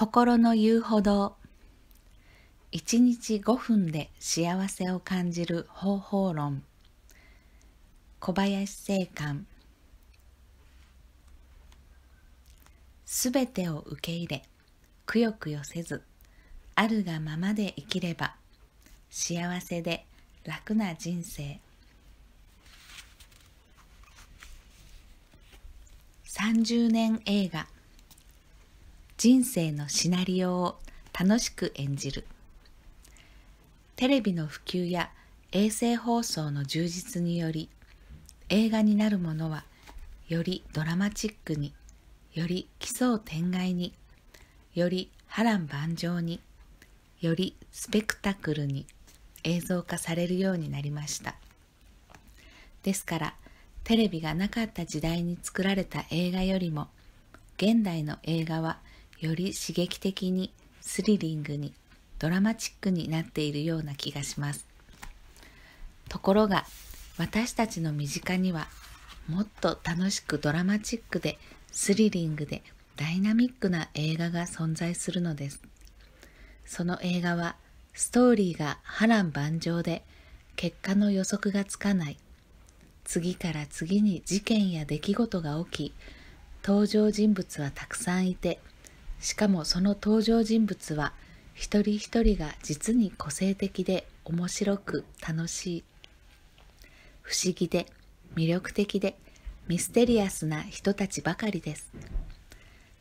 心の言うほど1日5分で幸せを感じる方法論小林正観すべてを受け入れくよくよせずあるがままで生きれば幸せで楽な人生30年映画「人生のシナリオを楽しく演じるテレビの普及や衛星放送の充実により映画になるものはよりドラマチックにより奇想天外により波乱万丈によりスペクタクルに映像化されるようになりましたですからテレビがなかった時代に作られた映画よりも現代の映画はより刺激的にスリリングにドラマチックになっているような気がしますところが私たちの身近にはもっと楽しくドラマチックでスリリングでダイナミックな映画が存在するのですその映画はストーリーが波乱万丈で結果の予測がつかない次から次に事件や出来事が起き登場人物はたくさんいてしかもその登場人物は一人一人が実に個性的で面白く楽しい不思議で魅力的でミステリアスな人たちばかりです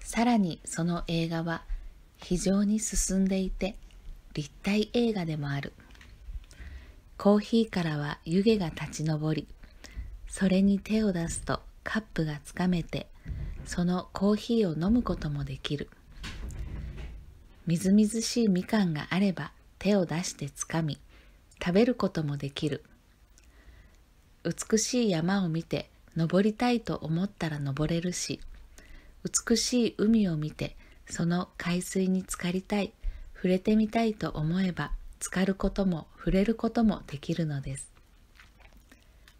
さらにその映画は非常に進んでいて立体映画でもあるコーヒーからは湯気が立ち上りそれに手を出すとカップがつかめてそのコーヒーを飲むこともできるみずみずしいみかんがあれば手を出してつかみ食べることもできる美しい山を見て登りたいと思ったら登れるし美しい海を見てその海水に浸かりたい触れてみたいと思えば浸かることも触れることもできるのです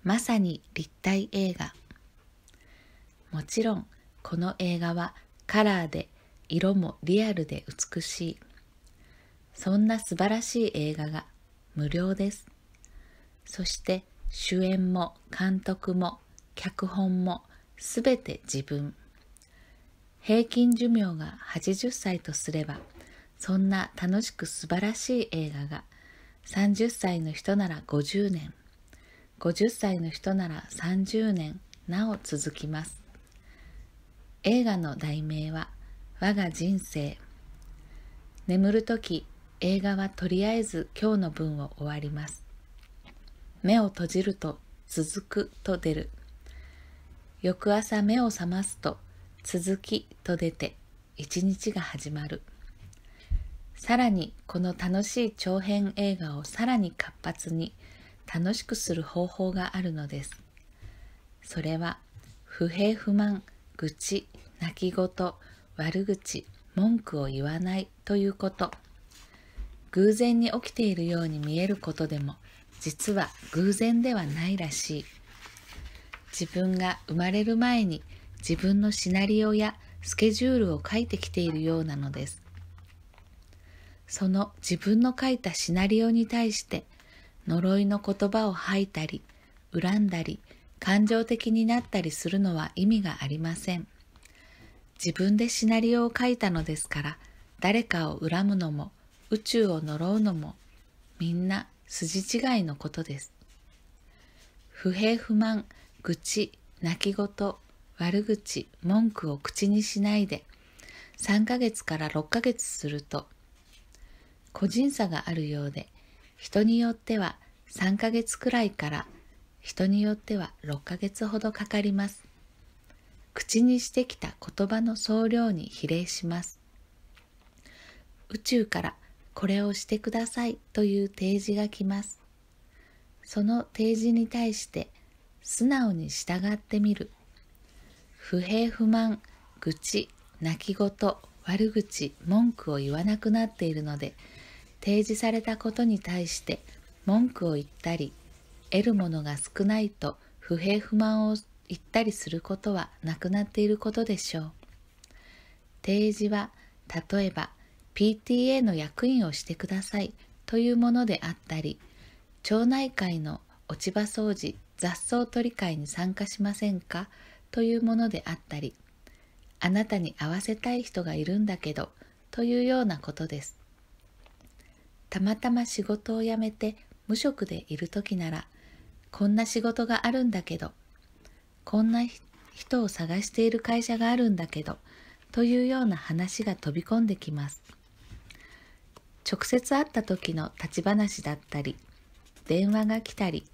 まさに立体映画もちろんこの映画はカラーで色もリアルで美しいそんな素晴らしい映画が無料ですそして主演も監督も脚本も全て自分平均寿命が80歳とすればそんな楽しく素晴らしい映画が30歳の人なら50年50歳の人なら30年なお続きます映画の題名は「我が人生眠る時映画はとりあえず今日の分を終わります目を閉じると続くと出る翌朝目を覚ますと続きと出て一日が始まるさらにこの楽しい長編映画をさらに活発に楽しくする方法があるのですそれは不平不満愚痴泣き言悪口文句を言わないということ偶然に起きているように見えることでも実は偶然ではないらしい自分が生まれる前に自分のシナリオやスケジュールを書いてきているようなのですその自分の書いたシナリオに対して呪いの言葉を吐いたり恨んだり感情的になったりするのは意味がありません。自分でシナリオを書いたのですから誰かを恨むのも宇宙を呪うのもみんな筋違いのことです不平不満愚痴泣き言悪口文句を口にしないで3ヶ月から6ヶ月すると個人差があるようで人によっては3ヶ月くらいから人によっては6ヶ月ほどかかります口にしてきた言葉の総量に比例します。宇宙からこれをしてくださいという提示が来ます。その提示に対して素直に従ってみる。不平不満、愚痴、泣き言、悪口、文句を言わなくなっているので、提示されたことに対して文句を言ったり、得るものが少ないと不平不満を行ったりすることはなくなっていることでしょう。提示は例えば PTA の役員をしてくださいというものであったり町内会の落ち葉掃除雑草取り会に参加しませんかというものであったりあなたに会わせたい人がいるんだけどというようなことですたまたま仕事を辞めて無職でいる時ならこんな仕事があるんだけどこんな人を探している会社があるんだけど、というような話が飛び込んできます。直接会った時の立ち話だったり、電話が来たり、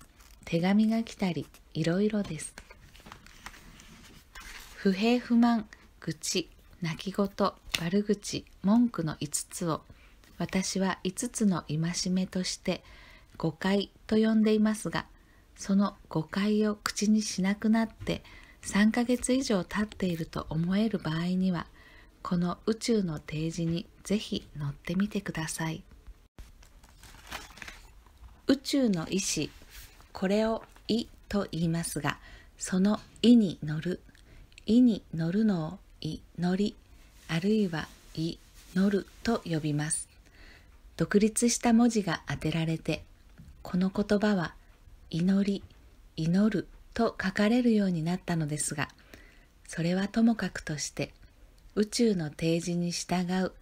手紙が来たり、いろいろです。不平不満、愚痴、泣き言、悪口、文句の5つを私は5つの戒めとして誤解と呼んでいますがその誤解を口にしなくなって3ヶ月以上経っていると思える場合にはこの宇宙の提示にぜひ乗ってみてください宇宙の意志これを「意」と言いますがその「意」に乗る「意」に乗るのを「意」乗りあるいは「意」乗ると呼びます独立した文字が当てられてこの言葉は「祈り祈ると書かれるようになったのですがそれはともかくとして宇宙の提示に従う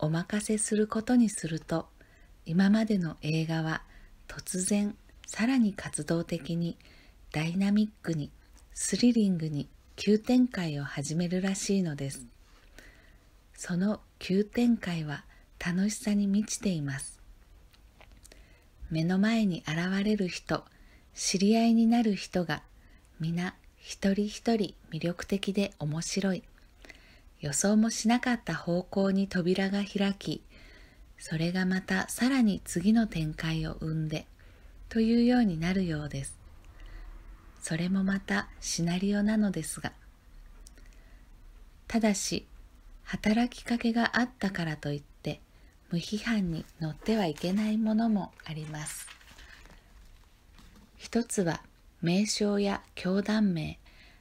お任せすることにすると今までの映画は突然さらに活動的にダイナミックにスリリングに急展開を始めるらしいのですその急展開は楽しさに満ちています目の前に現れる人知り合いになる人が皆一人一人魅力的で面白い予想もしなかった方向に扉が開きそれがまたさらに次の展開を生んでというようになるようですそれもまたシナリオなのですがただし働きかけがあったからといって無批判に乗ってはいけないものもあります一つは名称や教団名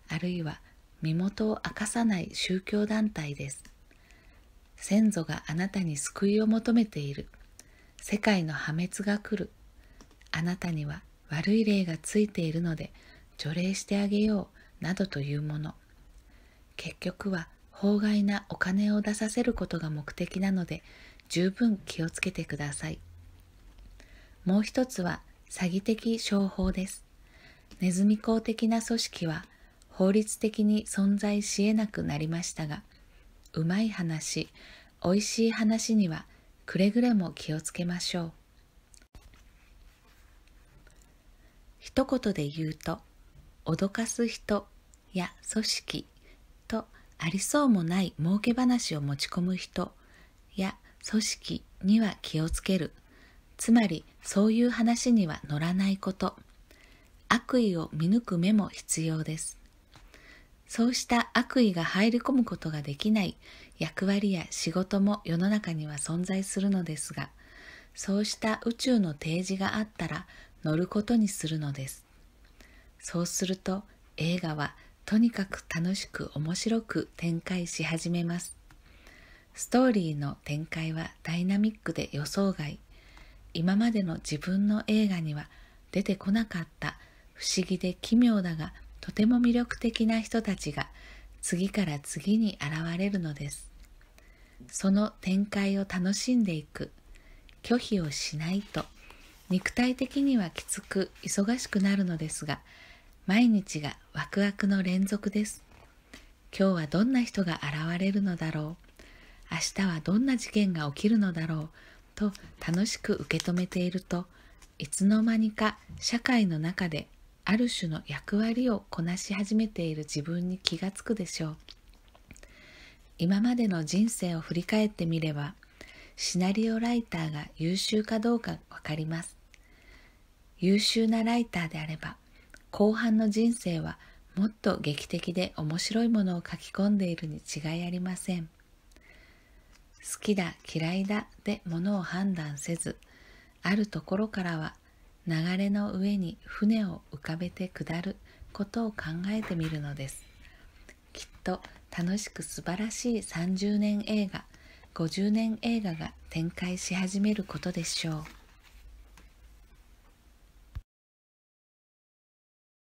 あるいは身元を明かさない宗教団体です先祖があなたに救いを求めている世界の破滅が来るあなたには悪い霊がついているので除霊してあげようなどというもの結局は法外なお金を出させることが目的なので十分気をつけてくださいもう一つは詐欺的商法です。ネズミ講的な組織は法律的に存在し得なくなりましたが、うまい話、おいしい話にはくれぐれも気をつけましょう。一言で言うと、脅かす人や組織とありそうもない儲け話を持ち込む人や組織には気をつけるつまりそういう話には乗らないこと悪意を見抜く目も必要ですそうした悪意が入り込むことができない役割や仕事も世の中には存在するのですがそうした宇宙の提示があったら乗ることにするのですそうすると映画はとにかく楽しく面白く展開し始めますストーリーの展開はダイナミックで予想外今までの自分の映画には出てこなかった不思議で奇妙だがとても魅力的な人たちが次から次に現れるのですその展開を楽しんでいく拒否をしないと肉体的にはきつく忙しくなるのですが毎日がワクワクの連続です今日はどんな人が現れるのだろう明日はどんな事件が起きるのだろうと楽しく受け止めているといつの間にか社会の中である種の役割をこなし始めている自分に気がつくでしょう今までの人生を振り返ってみればシナリオライターが優秀かどうかわかります優秀なライターであれば後半の人生はもっと劇的で面白いものを書き込んでいるに違いありません好きだ嫌いだで物を判断せずあるところからは流れの上に船を浮かべて下ることを考えてみるのですきっと楽しく素晴らしい30年映画50年映画が展開し始めることでしょう